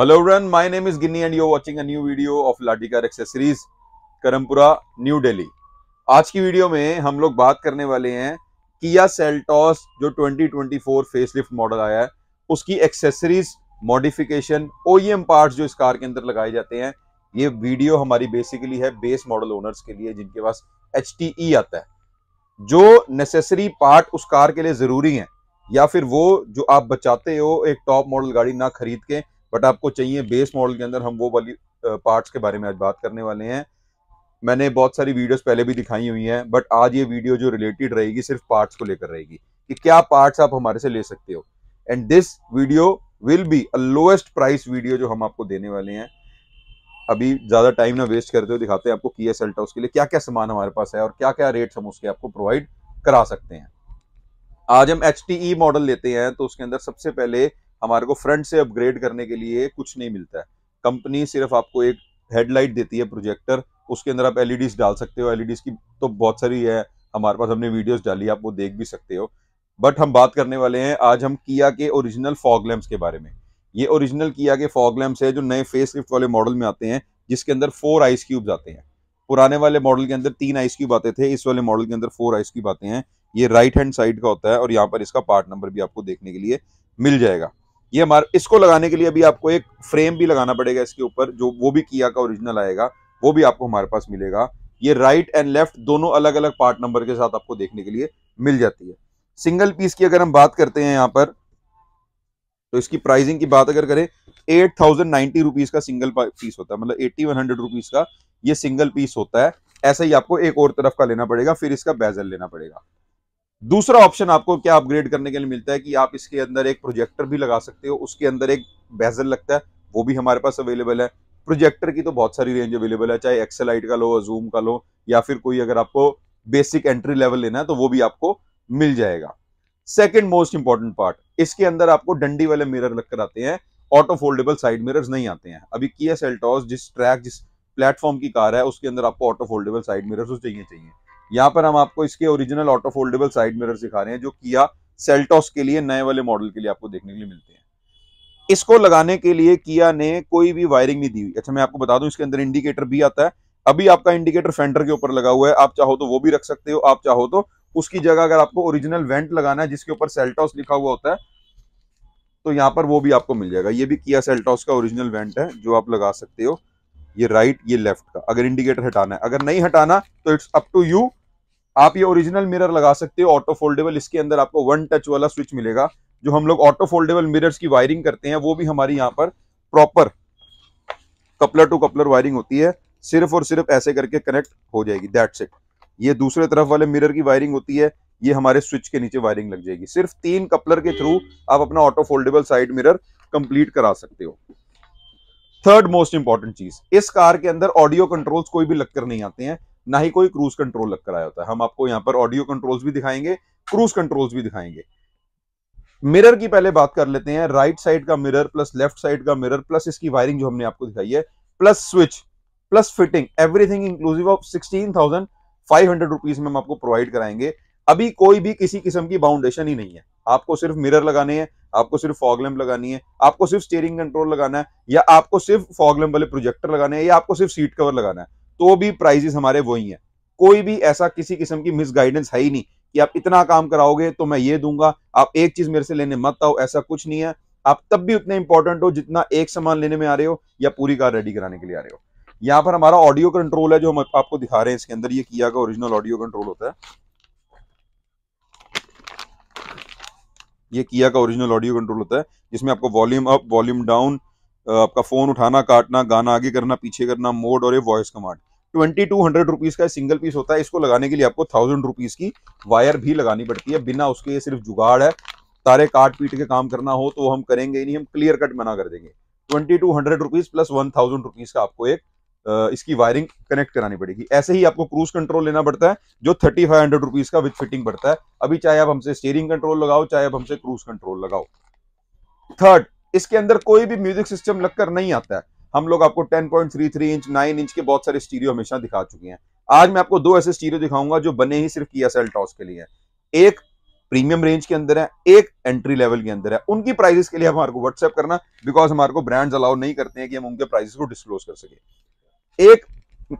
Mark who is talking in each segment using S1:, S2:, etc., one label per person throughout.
S1: hello everyone, my name is Gini and you're watching a new video of Latikar accessories Karampura new Delhi आज की video में हम लोग बात करने वाले हैं किया सेल्टॉस जो 2024 फेसलिफ्ट मॉडल आया है उसकी एक्सेसरीज मॉडिफिकेशन ओईएम पार्ट्स जो इस कार के अंदर लगाए जाते हैं ये वीडियो हमारी बेसिकली है बेस मॉडल ओनर्स के लिए जिनके पास एच e आता है जो नेसेसरी पार्ट उस कार के लिए ज़रूरी है या फिर वो जो आप बचाते हो एक टॉप मॉडल गाड़ी ना खरीद के बट आपको चाहिए बेस मॉडल के अंदर हम वो वाली पार्ट्स के बारे में आज बात करने वाले हैं मैंने बहुत सारी वीडियोस पहले भी दिखाई हुई हैं बट आज ये वीडियो जो रिलेटेड रहेगी सिर्फ पार्ट्स को लेकर रहेगी कि क्या पार्ट्स आप हमारे से ले सकते हो and this video will be a lowest price video जो हम आपको देने वाले हैं अभी ज़्यादा टाइम ना वेस्ट करते हो दिखाते हैं आपको की एस सेल्टा उसके लिए क्या क्या सामान हमारे पास है और क्या क्या रेट्स हम उसके आपको प्रोवाइड करा सकते हैं आज हम एच मॉडल e लेते हैं तो उसके अंदर सबसे पहले हमारे को फ्रंट से अपग्रेड करने के लिए कुछ नहीं मिलता है कंपनी सिर्फ आपको एक हेडलाइट देती है प्रोजेक्टर उसके अंदर आप एलईडीज e डाल सकते हो एलईडीज e की तो बहुत सारी है हमारे पास हमने वीडियोस डाली आप वो देख भी सकते हो बट हम बात करने वाले हैं आज हम किया के ओरिजिनल फॉग लैम्प्स के बारे में ये ओरिजिनल किया के फॉग लैम्प्स है जो नए फेस लिफ्ट वाले मॉडल में आते हैं जिसके अंदर फोर आइस क्यूब्स आते हैं पुराने वाले मॉडल के अंदर तीन आइस क्यूब आते थे इस वाले मॉडल के अंदर फोर आइस क्यूब आते हैं ये राइट हैंड साइड का होता है और यहाँ पर इसका पार्ट नंबर भी आपको देखने के लिए मिल जाएगा ये हमारा इसको लगाने के लिए अभी आपको एक फ्रेम भी लगाना पड़ेगा इसके ऊपर जो वो भी किया का ओरिजिनल आएगा वो भी आपको हमारे पास मिलेगा ये राइट एंड लेफ्ट दोनों अलग अलग पार्ट नंबर के साथ आपको देखने के लिए मिल जाती है सिंगल पीस की अगर हम बात करते हैं यहां पर तो इसकी प्राइसिंग की बात अगर करें एट थाउजेंड नाइन्टी रुपीज का सिंगल पीस होता है मतलब एट्टी वन हंड्रेड रुपीज का ये सिंगल पीस होता है ऐसा ही आपको एक और तरफ का लेना पड़ेगा फिर इसका बेजल लेना पड़ेगा दूसरा ऑप्शन आपको क्या अपग्रेड करने के लिए मिलता है कि आप इसके अंदर एक प्रोजेक्टर भी लगा सकते हो उसके अंदर एक बेजल लगता है वो भी हमारे पास अवेलेबल है प्रोजेक्टर की तो बहुत सारी रेंज अवेलेबल है चाहे एक्सेलाइट का लो जूम का लो या फिर कोई अगर आपको बेसिक एंट्री लेवल लेना है तो वो भी आपको मिल जाएगा सेकेंड मोस्ट इंपॉर्टेंट पार्ट इसके अंदर आपको डंडी वाले मिरर लगकर आते हैं ऑटो फोल्डेबल साइड मिरर्स नहीं आते हैं अभी किया सेल्टॉस जिस ट्रैक जिस प्लेटफॉर्म की कार है उसके अंदर आपको ऑटो फोल्डेबल साइड मिरर्स चाहिए चाहिए यहाँ पर हम आपको इसके original auto foldable side mirror सिखा रहे हैं जो किया सेल्टॉस के लिए नए वाले मॉडल के लिए आपको देखने के लिए मिलते हैं इसको लगाने के लिए किया ने कोई भी वायरिंग नहीं दी हुई अच्छा मैं आपको बता दूं इसके अंदर इंडिकेटर भी आता है अभी आपका इंडिकेटर फेंडर के ऊपर लगा हुआ है आप चाहो तो वो भी रख सकते हो आप चाहो तो उसकी जगह अगर आपको ओरिजिनल वेंट लगाना है जिसके ऊपर सेल्टॉस लिखा हुआ होता है तो यहाँ पर वो भी आपको मिल जाएगा ये भी किया सेल्टॉस का ओरिजिनल वेंट है जो आप लगा सकते हो ये राइट ये लेफ्ट का अगर इंडिकेटर हटाना है अगर नहीं हटाना तो इट्स अप टू यू आप ये ओरिजिनल मिरर लगा सकते हो ऑटो फोल्डेबल इसके अंदर आपको वन टच वाला स्विच मिलेगा जो हम लोग ऑटो फोल्डेबल मिरर्स की वायरिंग करते हैं वो भी हमारी यहाँ पर proper coupler to coupler wiring होती है सिर्फ और सिर्फ ऐसे करके कनेक्ट हो जाएगी दैट्स इट ये दूसरे तरफ वाले मिरर की वायरिंग होती है ये हमारे स्विच के नीचे वायरिंग लग जाएगी सिर्फ तीन कपलर के थ्रू आप अपना auto foldable side mirror complete करा सकते हो थर्ड मोस्ट इंपॉर्टेंट चीज इस कार के अंदर ऑडियो कंट्रोल्स कोई भी लगकर नहीं आते हैं ना ही कोई क्रूज कंट्रोल लग कराया होता है हम आपको यहाँ पर ऑडियो कंट्रोल्स भी दिखाएंगे क्रूज कंट्रोल्स भी दिखाएंगे मिरर की पहले बात कर लेते हैं राइट साइड का मिरर प्लस लेफ्ट साइड का मिरर प्लस इसकी वायरिंग जो हमने आपको दिखाई है plus switch plus fitting everything inclusive of sixteen thousand five hundred rupees में हम आपको प्रोवाइड कराएंगे अभी कोई भी किसी किस्म की बाउंडेशन ही नहीं है आपको सिर्फ मिरर लगाने हैं आपको सिर्फ फॉगलैम्प लगानी है आपको सिर्फ स्टेयरिंग कंट्रोल लगाना है या आपको सिर्फ फॉगलैम्प वाले प्रोजेक्टर लगाने हैं या आपको सिर्फ सीट कवर लगाना है तो भी प्राइजेस हमारे वही हैं कोई भी ऐसा किसी किस्म की मिस गाइडेंस है ही नहीं कि आप इतना काम कराओगे तो मैं ये दूंगा आप एक चीज़ मेरे से लेने मत आओ ऐसा कुछ नहीं है आप तब भी उतने इंपॉर्टेंट हो जितना एक सामान लेने में आ रहे हो या पूरी कार रेडी कराने के लिए आ रहे हो यहाँ पर हमारा ऑडियो कंट्रोल है जो हम आपको दिखा रहे हैं इसके अंदर ये किया का ओरिजिनल ऑडियो कंट्रोल होता है ये किया का ओरिजिनल ऑडियो कंट्रोल होता है जिसमें आपको वॉल्यूम अप वॉल्यूम डाउन आपका फ़ोन उठाना काटना गाना आगे करना पीछे करना मोड और ये voice command twenty two hundred rupees का सिंगल पीस होता है इसको लगाने के लिए आपको थाउजेंड रुपीज़ की वायर भी लगानी पड़ती है बिना उसके ये सिर्फ जुगाड़ है तारे काट पीट के काम करना हो तो हम करेंगे नहीं हम क्लियर कट मना कर देंगे twenty two hundred rupees plus one thousand rupees का आपको एक इसकी वायरिंग कनेक्ट करानी पड़ेगी ऐसे ही आपको क्रूज कंट्रोल लेना पड़ता है जो थर्टी फाइव हंड्रेड रुपीज़ का विथ फिटिंग पड़ता है अभी चाहे आप हमसे स्टेयरिंग कंट्रोल लगाओ चाहे आप हमसे क्रूज कंट्रोल लगाओ थर्ड इसके अंदर कोई भी म्यूजिक सिस्टम लगकर नहीं आता है हम लोग आपको 10.33 इंच 9 इंच के बहुत सारे स्टीरियो हमेशा दिखा चुके हैं आज मैं आपको दो ऐसे स्टीरियो दिखाऊंगा जो बने ही सिर्फ किया e टॉस के लिए एक प्रीमियम रेंज के अंदर है एक एंट्री लेवल के अंदर है उनकी प्राइसेस के लिए हमारे को व्हाट्सएप करना बिकॉज हमारे को ब्रांड्स अलाउ नहीं करते हैं कि हम उनके प्राइसेस को डिस्क्लोज कर सके एक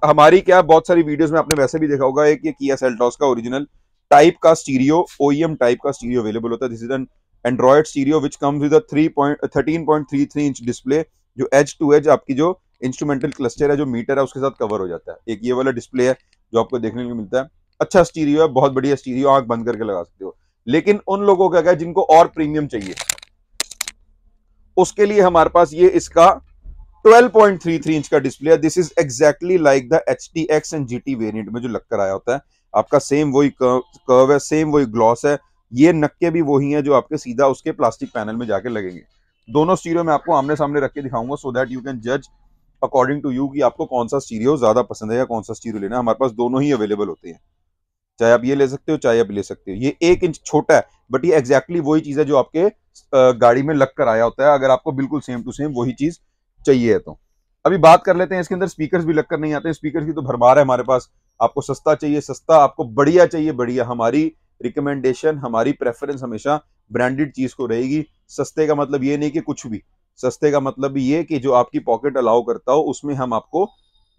S1: हमारी क्या बहुत सारी वीडियोस में आपने वैसे भी देखा होगा एक ये किया e सेल्टॉस का ओरिजिनल टाइप का स्टीरियो ओ टाइप e का स्टीरियो अवेलेबल होता है this is an Android stereo which comes with point thirteen point three three inch display जो एज टू एज आपकी जो इंस्ट्रूमेंटल क्लस्टर है जो मीटर है उसके साथ कवर हो जाता है एक ये वाला डिस्प्ले है जो आपको देखने को मिलता है अच्छा स्टीरियो है बहुत बढ़िया स्टीरियो आंख बंद करके लगा सकते हो लेकिन उन लोगों का क्या है जिनको और प्रीमियम चाहिए उसके लिए हमारे पास ये इसका 12.33 इंच का डिस्प्ले है this is exactly like the H T X and G T variant में जो लगकर आया होता है आपका सेम वही कर्व है सेम वही ग्लॉस है ये नक्के भी वही हैं जो आपके सीधा उसके प्लास्टिक पैनल में जाके लगेंगे दोनों स्टीरियो मैं आपको आमने सामने रख के दिखाऊंगा सो दैट यू कैन जज अकॉर्डिंग टू यू कि आपको कौन सा स्टीरियो ज़्यादा पसंद है या कौन सा स्टीरियो लेना हमारे पास दोनों ही अवेलेबल होते हैं चाहे आप ये ले सकते हो चाहे आप ले सकते हो ये एक इंच छोटा है बट ये एग्जैक्टली वही चीज़ है जो आपके गाड़ी में लग कर आया होता है अगर आपको बिल्कुल सेम टू सेम वही चीज़ चाहिए है तो अभी बात कर लेते हैं इसके अंदर स्पीकर्स भी लगकर नहीं आते स्पीकर की तो भरमार है हमारे पास आपको सस्ता चाहिए सस्ता आपको बढ़िया चाहिए बढ़िया हमारी रिकमेंडेशन हमारी प्रेफरेंस हमेशा ब्रांडेड चीज़ को रहेगी सस्ते का मतलब ये नहीं कि कुछ भी सस्ते का मतलब ये कि जो आपकी पॉकेट अलाउ करता हो उसमें हम आपको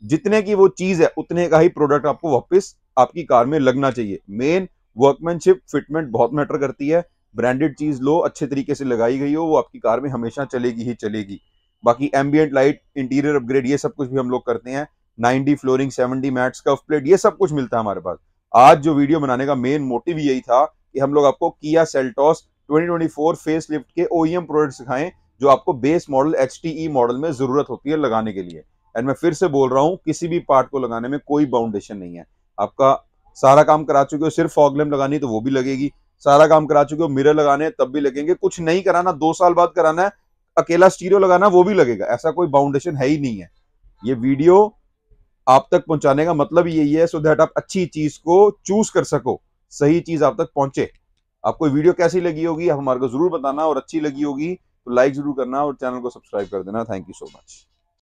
S1: जितने की वो चीज़ है उतने का ही प्रोडक्ट आपको वापस आपकी कार में लगना चाहिए मेन वर्कमैनशिप फिटमेंट बहुत मैटर करती है ब्रांडेड चीज़ लो अच्छे तरीके से लगाई गई हो वो आपकी कार में हमेशा चलेगी ही चलेगी बाकी एम्बियंट लाइट इंटीरियर अपग्रेड ये सब कुछ भी हम लोग करते हैं 90 फ्लोरिंग 70 मैट्स कफ प्लेट ये सब कुछ मिलता है हमारे पास आज जो वीडियो बनाने का मेन मोटिव यही था कि हम लोग आपको किया सेल्टॉस 2024 फेस लिफ्ट के ओईएम प्रोडक्ट e सिखाएं जो आपको बेस मॉडल एच मॉडल में ज़रूरत होती है लगाने के लिए एंड मैं फिर से बोल रहा हूँ किसी भी पार्ट को लगाने में कोई बाउंडेशन नहीं है आपका सारा काम करा चुके हो सिर्फ फॉगलेम लगानी तो वो भी लगेगी सारा काम करा चुके हो मिरर लगाने तब भी लगेंगे कुछ नहीं कराना दो साल बाद कराना है अकेला स्टीरियो लगाना वो भी लगेगा ऐसा कोई बाउंडेशन है ही नहीं है ये वीडियो आप तक पहुंचाने का मतलब यही है सो दैट आप अच्छी चीज को चूज कर सको सही चीज आप तक पहुंचे आपको वीडियो कैसी लगी होगी आप हमारे को जरूर बताना और अच्छी लगी होगी तो लाइक जरूर करना और चैनल को सब्सक्राइब कर देना थैंक यू सो मच